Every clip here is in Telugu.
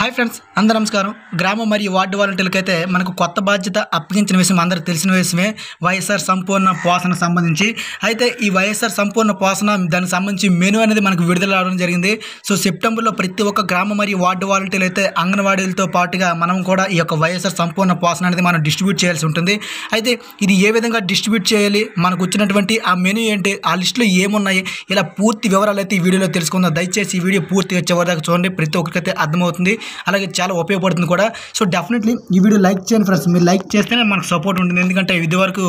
హాయ్ ఫ్రెండ్స్ అందరు నమస్కారం గ్రామం మరియు వార్డు వాలంటీర్లకైతే మనకు కొత్త బాధ్యత అప్పగించిన విషయం అందరూ తెలిసిన విషయమే వైఎస్ఆర్ సంపూర్ణ పోషణ సంబంధించి అయితే ఈ వైఎస్ఆర్ సంపూర్ణ పోషణ దానికి సంబంధించి మెను అనేది మనకు విడుదల రావడం జరిగింది సో సెప్టెంబర్లో ప్రతి ఒక్క గ్రామ మరియు వార్డు వాలంటీర్లు అయితే అంగన్వాడీలతో పాటుగా మనం కూడా ఈ యొక్క వైఎస్ఆర్ సంపూర్ణ పోషణ అనేది మనం డిస్ట్రిబ్యూట్ చేయాల్సి ఉంటుంది అయితే ఇది ఏ విధంగా డిస్ట్రిబ్యూట్ చేయాలి మనకు వచ్చినటువంటి ఆ మెను ఏంటి ఆ లిస్టులో ఏమున్నాయి ఇలా పూర్తి వివరాలు అయితే ఈ వీడియోలో తెలుసుకుందాం దయచేసి ఈ వీడియో వచ్చేవారి దాకా చూడండి ప్రతి ఒక్కరికైతే అర్థమవుతుంది అలాగే చాలా ఉపయోగపడుతుంది కూడా సో డెఫినెట్లీ ఈ వీడియో లైక్ చేయండి ఫ్రెండ్స్ మీరు లైక్ చేస్తేనే మనకు సపోర్ట్ ఉంటుంది ఎందుకంటే ఇది వరకు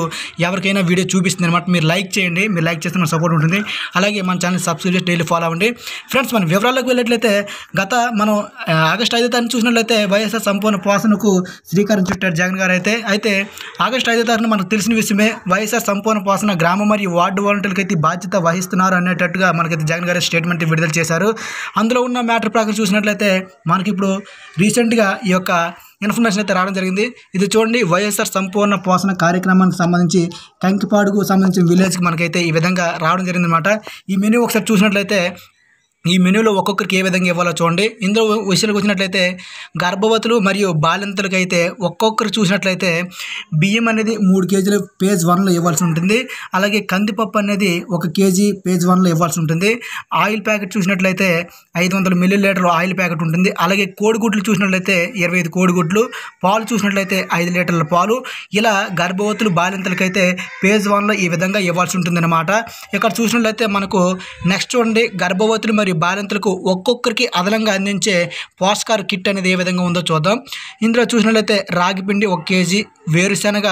ఎవరికైనా వీడియో చూపిస్తుంది అనమాట మీరు లైక్ చేయండి మీరు లైక్ చేస్తే మనకు సపోర్ట్ ఉంటుంది అలాగే మన ఛానల్ సబ్స్క్రైబ్ చేసి డైలీ ఫాలో అవ్వండి ఫ్రెండ్స్ మన వివరాలకు వెళ్ళినట్లయితే గత మనం ఆగస్ట్ ఐదో తారీఖు చూసినట్లయితే వైఎస్ఆర్ సంపూర్ణ పోసనకు శ్రీకారం చుట్టారు జగన్ గారు అయితే అయితే ఆగస్ట్ ఐదో తారీఖున మనకు తెలిసిన విషయమే వైఎస్ఆర్ సంపూర్ణ పోసన గ్రామ మరియు వార్డు వాలంటీర్లకు అయితే బాధ్యత వహిస్తున్నారు అనేటట్టుగా మనకైతే జగన్ గారు స్టేట్మెంట్ విడుదల చేశారు అందులో ఉన్న మ్యాటర్ ప్రకారం చూసినట్లయితే మనకి ఇప్పుడు రీసెంట్గా ఈ యొక్క ఇన్ఫర్మేషన్ అయితే రావడం జరిగింది ఇది చూడండి వైఎస్ఆర్ సంపూర్ణ పోషణ కార్యక్రమానికి సంబంధించి కంకిపాడుకు సంబంధించిన విలేజ్కి మనకైతే ఈ విధంగా రావడం జరిగిందనమాట ఈ మెనూ ఒకసారి చూసినట్లయితే ఈ మెనూలో ఒక్కొక్కరికి ఏ విధంగా ఇవ్వాలో చూడండి ఇందులో విషయాలకు వచ్చినట్లయితే గర్భవతులు మరియు బాలింతలకు అయితే ఒక్కొక్కరు చూసినట్లయితే బియ్యం అనేది మూడు కేజీలు పేజ్ వన్లో ఇవ్వాల్సి ఉంటుంది అలాగే కందిపప్పు అనేది ఒక కేజీ పేజ్ వన్లో ఇవ్వాల్సి ఉంటుంది ఆయిల్ ప్యాకెట్ చూసినట్లయితే ఐదు వందల మిల్లీ లీటర్లు ఆయిల్ ప్యాకెట్ ఉంటుంది అలాగే కోడిగుడ్లు చూసినట్లయితే ఇరవై ఐదు కోడిగుడ్లు పాలు చూసినట్లయితే ఐదు లీటర్ల పాలు ఇలా గర్భవతులు బాలింతలకైతే పేజ్ వన్లో ఈ విధంగా ఇవ్వాల్సి ఉంటుంది ఇక్కడ చూసినట్లయితే మనకు నెక్స్ట్ చూడండి గర్భవతులు మరియు బాలింతలకు ఒక్కొక్కరికి అదనంగా అందించే పోస్కార్ కిట్ అనేది ఏ విధంగా ఉందో చూద్దాం ఇందులో చూసినట్లయితే రాగి పిండి ఒక కేజీ వేరుశనగ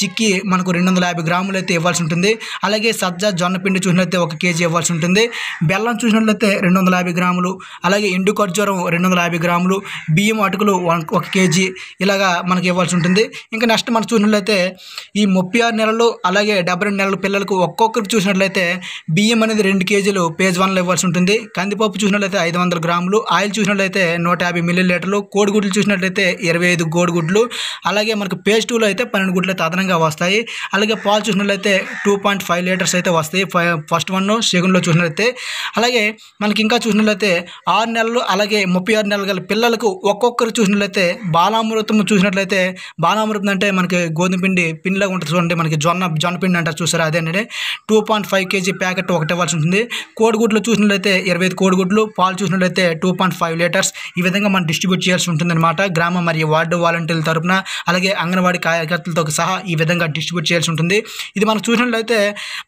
చిక్కి మనకు రెండు వందల యాభై గ్రాములు అయితే ఇవ్వాల్సి ఉంటుంది అలాగే సజ్జ జొన్న పిండి చూసినట్లయితే ఒక కేజీ ఇవ్వాల్సి ఉంటుంది బెల్లం చూసినట్లయితే రెండు వందల యాభై గ్రాములు అలాగే ఎండు ఖర్జూరం రెండు వందల యాభై గ్రాములు బియ్యం అటుకులు ఒక కేజీ ఇలాగా మనకి ఇవ్వాల్సి ఉంటుంది ఇంకా నెక్స్ట్ మనం చూసినట్లయితే ఈ ముప్పై ఆరు నెలలు అలాగే డెబ్బై రెండు నెలల పిల్లలకు ఒక్కొక్కరికి చూసినట్లయితే బియ్యం అనేది రెండు కేజీలు పేజ్ వన్లో ఇవ్వాల్సి ఉంటుంది కందిపప్పు చూసినట్లయితే ఐదు వందల గ్రాములు ఆయిల్ చూసినట్లయితే నూట యాభై మిల్లీ లీటర్లు కోడిగుడ్లు చూసినట్లయితే ఇరవై ఐదు కోడిగుడ్లు అలాగే మనకు పేస్టులు అయితే పన్నెండు గుడ్లు అయితే అదనంగా వస్తాయి అలాగే పాలు చూసినట్లయితే టూ పాయింట్ ఫైవ్ లీటర్స్ అయితే వస్తాయి ఫస్ట్ వన్ సెకండ్లో చూసినట్లయితే అలాగే మనకి ఇంకా చూసినట్లయితే ఆరు నెలలు అలాగే ముప్పై ఆరు నెలలు గల పిల్లలకు ఒక్కొక్కరు చూసినట్లయితే బాలామృతం చూసినట్లయితే బాలామృతం అంటే మనకి గోధుమ పిండి ఉంటుంది చూడండి మనకి జొన్న జొన్న పిండి అంటారు చూసారా అదేంటంటే two point five KG packet ఒకటి ఇవ్వాల్సి ఉంటుంది కోడిగుడ్లు చూసినట్లయితే ఇరవై ఐదు కోడిగుడ్లు పాలు చూసినట్లయితే టూ పాయింట్ ఫైవ్ లీటర్స్ ఈ విధంగా మనం డిస్ట్రిబ్యూట్ చేయాల్సి ఉంటుందన్నమాట గ్రామ మరియు వార్డు వాలంటీర్ల తరఫున అలాగే అంగన్వాడీ కార్యకర్తలతో సహా ఈ విధంగా డిస్ట్రిబ్యూట్ చేయాల్సి ఉంటుంది ఇది మనం చూసినట్లయితే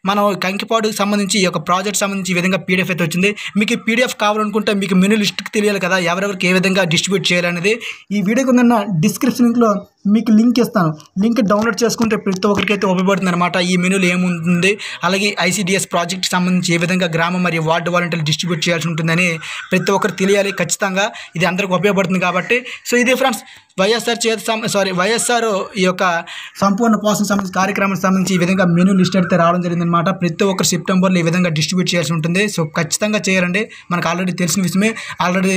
మనం కంకిపాడుకు సంబంధించి ఈ యొక్క ప్రాజెక్ట్ సంబంధించి ఈ విధంగా పీడిఎఫ్ అయితే వచ్చింది మీకు పీడిఎఫ్ కావాలనుకుంటే మీకు మెనూ లిస్ట్కి తెలియాలి కదా ఎవరెవరికి ఏ విధంగా డిస్ట్రిబ్యూట్ చేయాలనేది ఈ వీడియో ఉన్న డిస్క్రిప్షన్ లింక్లో మీకు లింక్ ఇస్తాను లింక్ డౌన్లోడ్ చేసుకుంటే ప్రతి ఒక్కరికైతే ఉపయోగపడుతుంది అనమాట ఈ మెనూలో ఏముంటుంది అలాగే ఐసీడిఎస్ ప్రాజెక్ట్ సంబంధించి ఏ విధంగా గ్రామం మరియు వార్డు వాలంటీర్లు డిస్ట్రిబ్యూట్ చేయాల్సి ఉంటుందని ప్రతి ఒక్కరు తెలియాలి ఖచ్చితంగా ఇది అందరికి ఉపయోగపడుతుంది కాబట్టి సో ఇదే ఫ్రెండ్స్ వైఎస్ఆర్ చేతి సారీ వైఎస్ఆర్ ఈ యొక్క సంపూర్ణ పోషణ సంబంధించి కార్యక్రమానికి సంబంధించి ఈ విధంగా మెనూ లిస్ట్ అయితే రావడం జరిగిందనమాట ప్రతి ఒక్కరు సెప్టెంబర్లో ఈ విధంగా డిస్ట్రిబ్యూట్ చేయాల్సి ఉంటుంది సో ఖచ్చితంగా చేయాలండి మనకు ఆల్రెడీ తెలిసిన విషయమే ఆల్రెడీ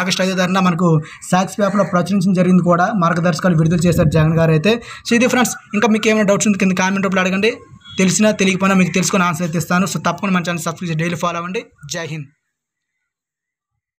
ఆగస్ట్ ఐదో తారీఖున మనకు సాక్స్ పేపర్లో ప్రచురించడం జరిగింది కూడా మార్గదర్శకాలు విడుదల చేశారు జగన్ గారు అయితే సో ఇది ఫ్రెండ్స్ ఇంకా మీకు ఏమైనా డౌట్స్ ఉంది కింద కామెంట్ రూపంలో అడగండి తెలిసినా తెలియకపోయినా మీకు తెలుసుకుని ఆన్సర్ అయితే ఇస్తాను సో తప్పకుండా మన ఛానల్ సబ్స్క్రైబ్ డైలీ ఫాలో అవ్వండి జై హింద్